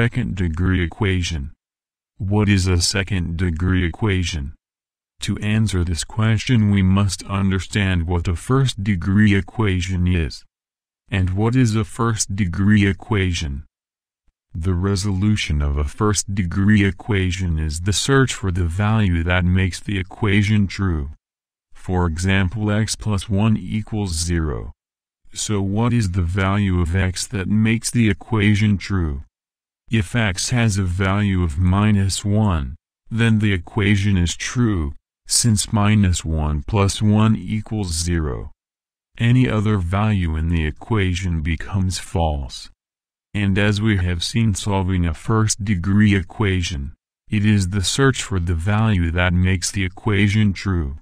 Second degree equation. What is a second degree equation? To answer this question we must understand what a first degree equation is. And what is a first degree equation? The resolution of a first degree equation is the search for the value that makes the equation true. For example x plus 1 equals 0. So what is the value of x that makes the equation true? If x has a value of minus 1, then the equation is true, since minus 1 plus 1 equals 0. Any other value in the equation becomes false. And as we have seen solving a first-degree equation, it is the search for the value that makes the equation true.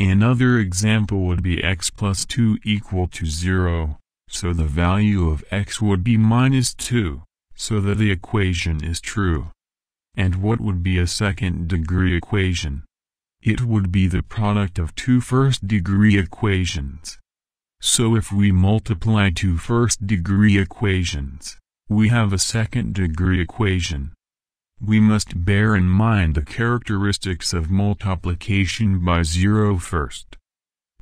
Another example would be x plus 2 equal to 0, so the value of x would be minus 2 so that the equation is true. And what would be a second-degree equation? It would be the product of two first-degree equations. So if we multiply two first-degree equations, we have a second-degree equation. We must bear in mind the characteristics of multiplication by zero first.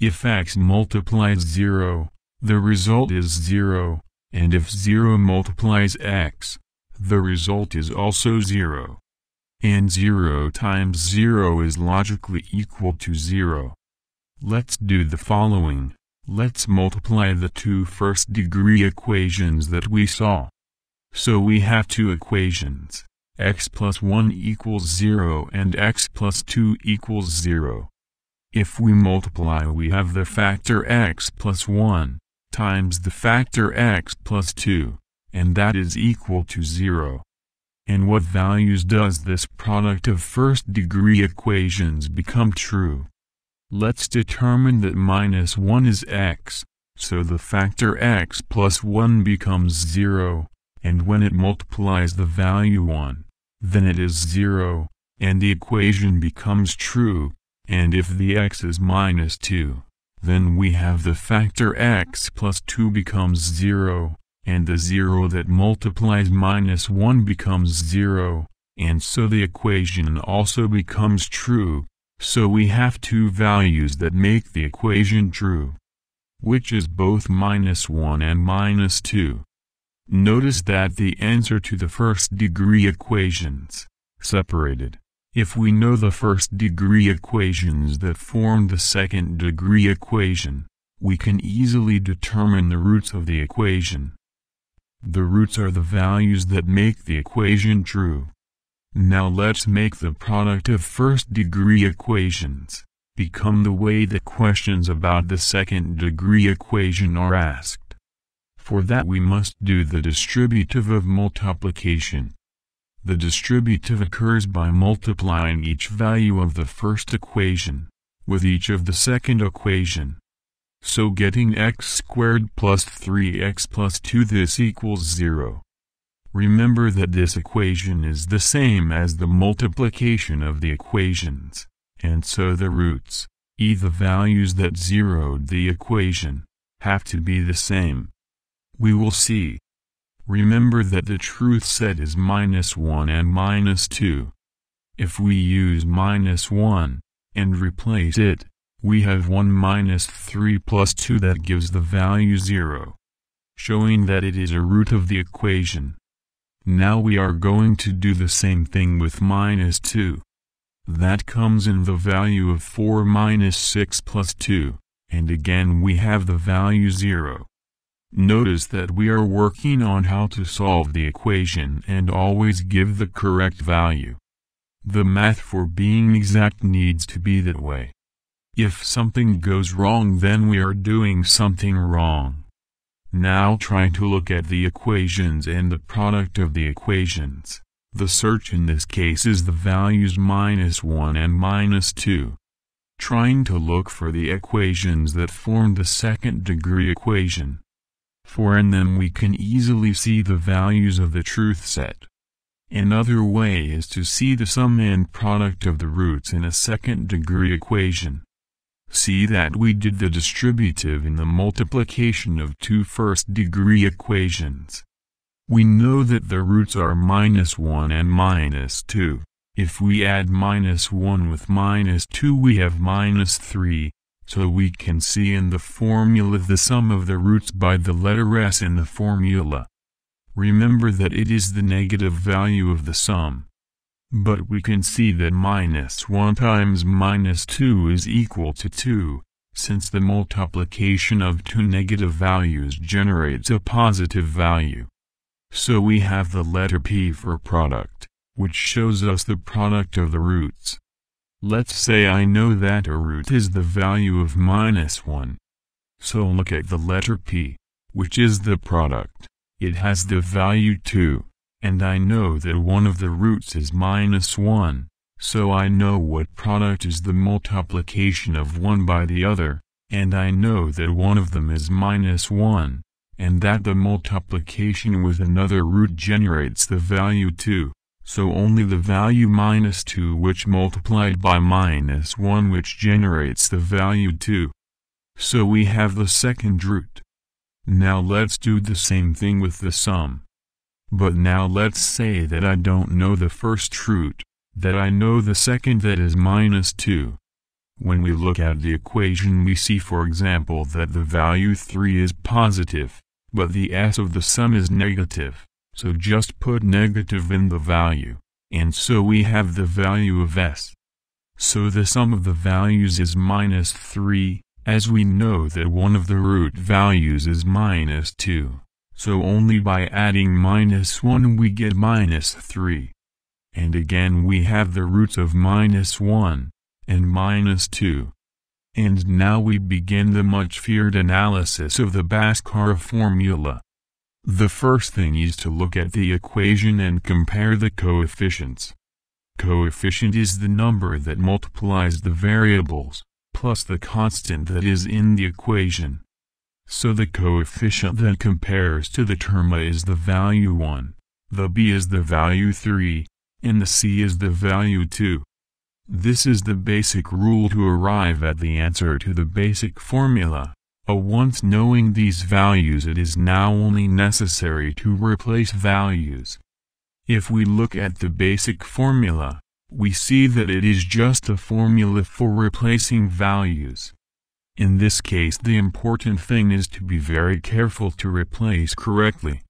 If x multiplies 0, the result is 0, and if 0 multiplies x, the result is also 0. And 0 times 0 is logically equal to 0. Let's do the following. Let's multiply the two first degree equations that we saw. So we have two equations, x plus 1 equals 0 and x plus 2 equals 0. If we multiply we have the factor x plus 1, times the factor x plus 2, and that is equal to 0. And what values does this product of first degree equations become true? Let's determine that minus 1 is x, so the factor x plus 1 becomes 0, and when it multiplies the value 1, then it is 0, and the equation becomes true, and if the x is minus 2, then we have the factor x plus 2 becomes 0, and the 0 that multiplies minus 1 becomes 0, and so the equation also becomes true, so we have two values that make the equation true, which is both minus 1 and minus 2. Notice that the answer to the first degree equations, separated, if we know the first degree equations that form the second degree equation, we can easily determine the roots of the equation. The roots are the values that make the equation true. Now let's make the product of first degree equations become the way that questions about the second degree equation are asked. For that we must do the distributive of multiplication. The distributive occurs by multiplying each value of the first equation with each of the second equation. So getting x squared plus 3x plus 2 this equals 0. Remember that this equation is the same as the multiplication of the equations, and so the roots, e the values that zeroed the equation, have to be the same. We will see, Remember that the truth set is minus 1 and minus 2. If we use minus 1, and replace it, we have 1 minus 3 plus 2 that gives the value 0, showing that it is a root of the equation. Now we are going to do the same thing with minus 2. That comes in the value of 4 minus 6 plus 2, and again we have the value 0. Notice that we are working on how to solve the equation and always give the correct value. The math for being exact needs to be that way. If something goes wrong then we are doing something wrong. Now try to look at the equations and the product of the equations. The search in this case is the values minus 1 and minus 2. Trying to look for the equations that form the second degree equation for in them we can easily see the values of the truth set. Another way is to see the sum and product of the roots in a second-degree equation. See that we did the distributive in the multiplication of two first-degree equations. We know that the roots are minus 1 and minus 2. If we add minus 1 with minus 2 we have minus 3, so we can see in the formula the sum of the roots by the letter s in the formula. Remember that it is the negative value of the sum. But we can see that minus 1 times minus 2 is equal to 2, since the multiplication of two negative values generates a positive value. So we have the letter P for product, which shows us the product of the roots. Let's say I know that a root is the value of minus 1. So look at the letter P, which is the product. It has the value 2, and I know that one of the roots is minus 1, so I know what product is the multiplication of one by the other, and I know that one of them is minus 1, and that the multiplication with another root generates the value 2 so only the value minus 2 which multiplied by minus 1 which generates the value 2. So we have the second root. Now let's do the same thing with the sum. But now let's say that I don't know the first root, that I know the second that is minus 2. When we look at the equation we see for example that the value 3 is positive, but the s of the sum is negative. So just put negative in the value, and so we have the value of s. So the sum of the values is minus 3, as we know that one of the root values is minus 2. So only by adding minus 1 we get minus 3. And again we have the roots of minus 1, and minus 2. And now we begin the much feared analysis of the Bhaskara formula. The first thing is to look at the equation and compare the coefficients. Coefficient is the number that multiplies the variables, plus the constant that is in the equation. So the coefficient that compares to the term A is the value 1, the B is the value 3, and the C is the value 2. This is the basic rule to arrive at the answer to the basic formula once knowing these values it is now only necessary to replace values. If we look at the basic formula, we see that it is just a formula for replacing values. In this case the important thing is to be very careful to replace correctly.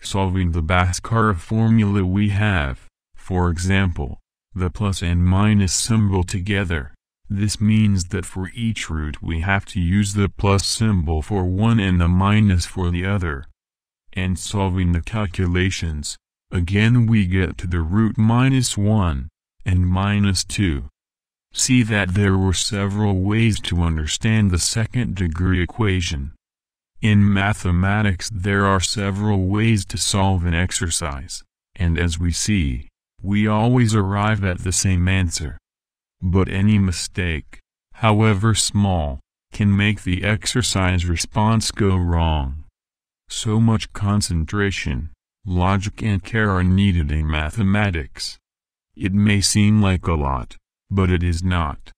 Solving the Bhaskara formula we have, for example, the plus and minus symbol together. This means that for each root we have to use the plus symbol for one and the minus for the other. And solving the calculations, again we get to the root minus 1, and minus 2. See that there were several ways to understand the second degree equation. In mathematics there are several ways to solve an exercise, and as we see, we always arrive at the same answer but any mistake, however small, can make the exercise response go wrong. So much concentration, logic and care are needed in mathematics. It may seem like a lot, but it is not.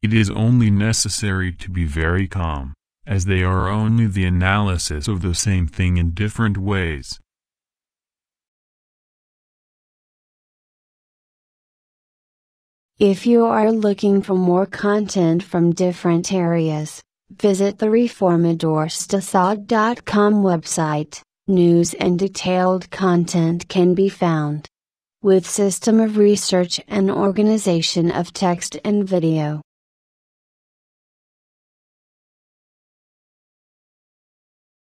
It is only necessary to be very calm, as they are only the analysis of the same thing in different ways. If you are looking for more content from different areas, visit the reformadorstasad.com website. News and detailed content can be found. With system of research and organization of text and video,